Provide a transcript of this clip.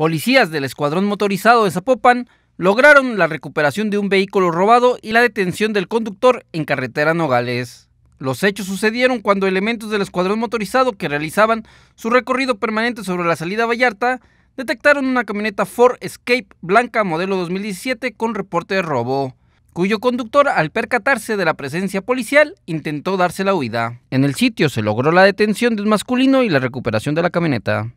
Policías del Escuadrón Motorizado de Zapopan lograron la recuperación de un vehículo robado y la detención del conductor en carretera Nogales. Los hechos sucedieron cuando elementos del escuadrón motorizado que realizaban su recorrido permanente sobre la salida Vallarta detectaron una camioneta Ford Escape blanca modelo 2017 con reporte de robo, cuyo conductor al percatarse de la presencia policial intentó darse la huida. En el sitio se logró la detención del masculino y la recuperación de la camioneta.